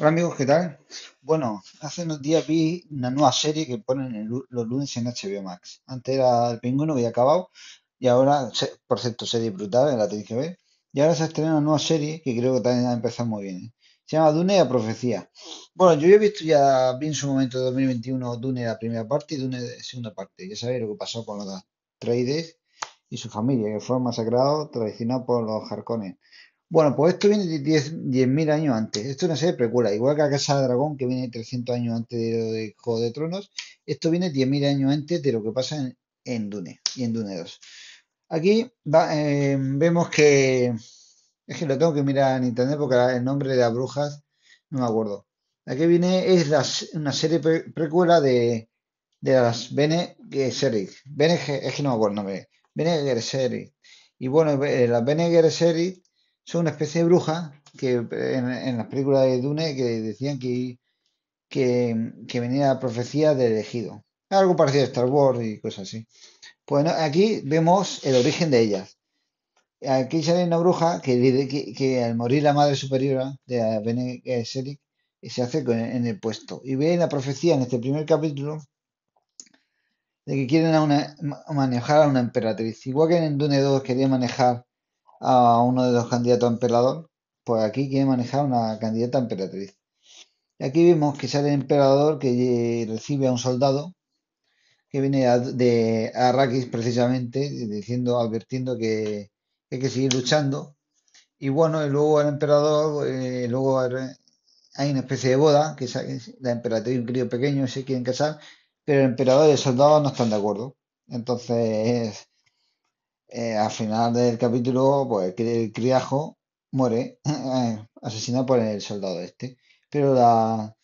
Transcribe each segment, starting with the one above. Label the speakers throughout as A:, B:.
A: Hola amigos, ¿qué tal? Bueno, hace unos días vi una nueva serie que ponen los lunes en HBO Max. Antes era El Pingüino que acabado y ahora, por cierto, serie brutal, en la tenéis Y ahora se estrena una nueva serie que creo que también ha empezado muy bien. ¿eh? Se llama Dune y la Profecía. Bueno, yo ya he visto ya, vi en su momento de 2021 Dune la primera parte y Dune la segunda parte. Ya sabéis lo que pasó con los Traides y su familia, que fueron masacrados, traicionados por los jarcones. Bueno, pues esto viene 10.000 años antes. Esto es una serie precuela. Igual que la Casa de Dragón, que viene 300 años antes de, Juego de Tronos, esto viene 10.000 años antes de lo que pasa en, Dune y en Dune 2. Aquí eh, vemos que. Es que lo tengo que mirar en internet porque el nombre de las brujas no me acuerdo. Aquí viene es una serie precuela de, las Bene Gesserit. Bene, es que no me acuerdo el nombre. Bene Gesserit. Y bueno, eh, las Bene Gesserit son una especie de bruja que en, las películas de Dune que decían que, que, venía la profecía del elegido. Algo parecido a Star Wars y cosas así. Bueno, pues aquí vemos el origen de ellas. Aquí sale una bruja que, que, que al morir la madre superiora de Bene Gesserit se hace en el puesto. Y ve la profecía en este primer capítulo de que quieren una, manejar a una emperatriz. Igual que en Dune 2 quería manejar a uno de los candidatos a emperador, pues aquí quiere manejar una candidata a emperatriz. Y aquí vimos que sale el emperador que recibe a un soldado que viene de Arrakis precisamente, diciendo, advirtiendo que hay que seguir luchando. Y bueno, y luego el emperador, eh, luego hay una especie de boda, que es la emperatriz y un crío pequeño se quieren casar, pero el emperador y el soldado no están de acuerdo. Entonces eh, al final del capítulo, pues el criajo muere eh, asesinado por el soldado este. Pero la,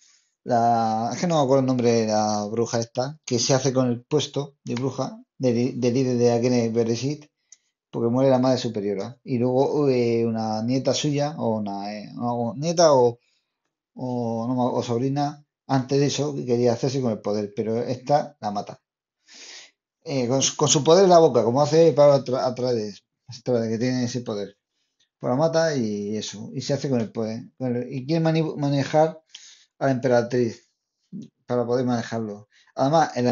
A: Es que no me acuerdo el nombre de la bruja esta, que se hace con el puesto de bruja del de líder de aquel Beresit, porque muere la madre superiora. Y luego eh, una nieta suya, o una, nieta o sobrina, antes de eso, que quería hacerse con el poder, pero esta la mata. Eh, con, su, poder en la boca, como hace para atrás, que tiene ese poder. Por pues la mata y eso, y se hace con el poder. y quiere manejar a la emperatriz para poder manejarlo. Además, el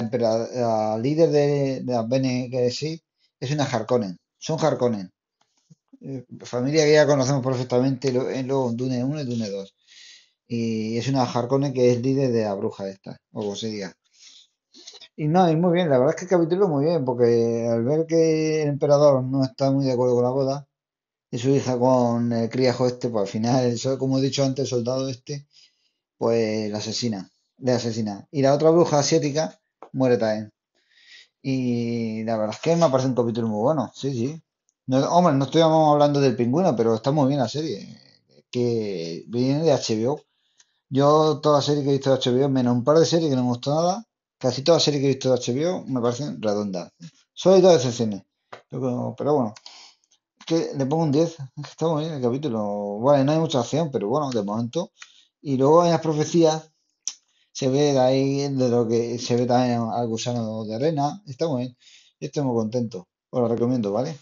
A: líder de, de Bene Gesserit es una Harkonnen, son Harkonnen. Eh, familia que ya conocemos perfectamente en eh, luego en Dune 1 y Dune 2. Y es una Harkonnen que es líder de la bruja esta, o como se y no, y muy bien, la verdad es que el capítulo muy bien, porque al ver que el emperador no está muy de acuerdo con la boda, y su hija con el criajo este, pues al final, como he dicho antes, el soldado este, pues la asesina, le asesina. Y la otra bruja asiática muere también. Y la verdad es que me parece un capítulo muy bueno, sí, sí. hombre, no estoy hablando del pingüino, pero está muy bien la serie, que viene de HBO. Yo toda la serie que he visto de HBO, menos un par de series que no me gustó nada, Casi todas las series que he visto de HBO me parecen redondas. Solo hay dos excepciones. Pero, bueno, que le pongo un 10. Está muy bien el capítulo. Vale, no hay mucha acción, pero bueno, de momento. Y luego en las profecías se ve de ahí de lo que se ve también al gusano de arena. Está muy bien. estoy muy contento. Os lo recomiendo, ¿vale?